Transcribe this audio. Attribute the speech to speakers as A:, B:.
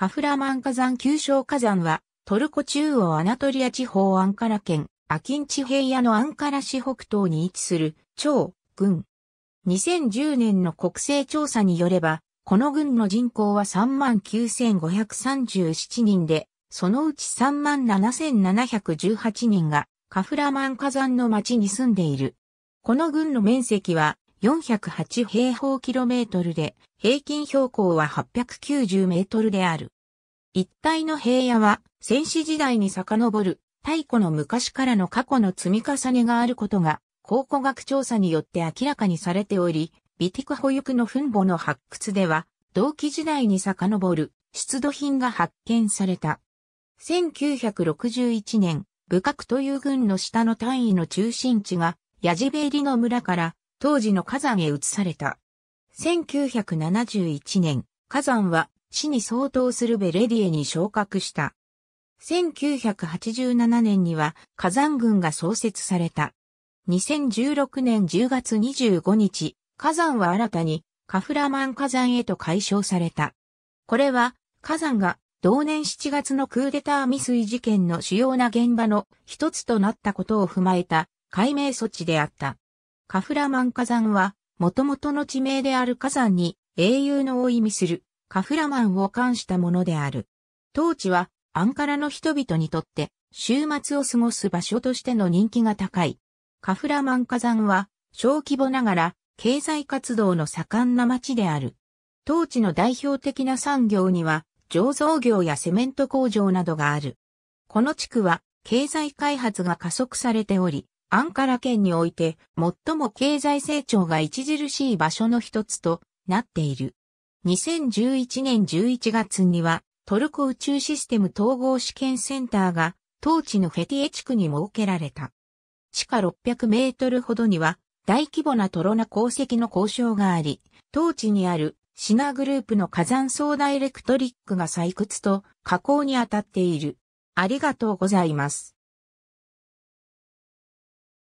A: カフラマン火山旧称火山は、トルコ中央アナトリア地方アンカラ県、アキンチ平野のアンカラ市北東に位置する、超郡。2010年の国勢調査によれば、この郡の人口は39,537人で、そのうち37,718人がカフラマン火山の町に住んでいる。この郡の面積は408平方キロメートルで、平均標高は890メートルである。一帯の平野は、戦死時代に遡る、太古の昔からの過去の積み重ねがあることが、考古学調査によって明らかにされており、ビティク保育の墳墓の発掘では、同期時代に遡る、出土品が発見された。1961年、部格という軍の下の単位の中心地が、ヤジベリの村から当時の火山へ移された。1971年、火山は市に相当するベレディエに昇格した。1987年には火山群が創設された。2016年10月25日、火山は新たにカフラマン火山へと解消された。これは火山が同年7月のクーデター未遂事件の主要な現場の一つとなったことを踏まえた解明措置であった。カフラマン火山は、元々の地名である火山に英雄のを意味するカフラマンを冠したものである。当地はアンカラの人々にとって週末を過ごす場所としての人気が高い。カフラマン火山は小規模ながら経済活動の盛んな町である。当地の代表的な産業には醸造業やセメント工場などがある。この地区は経済開発が加速されており、アンカラ県において最も経済成長が著しい場所の一つとなっている。2011年11月にはトルコ宇宙システム統合試験センターが当地のフェティエ地区に設けられた。地下600メートルほどには大規模なトロナ鉱石の交渉があり、当地にあるシナグループの火山層ダイレクトリックが採掘と加工に当たっている。ありがとうございます。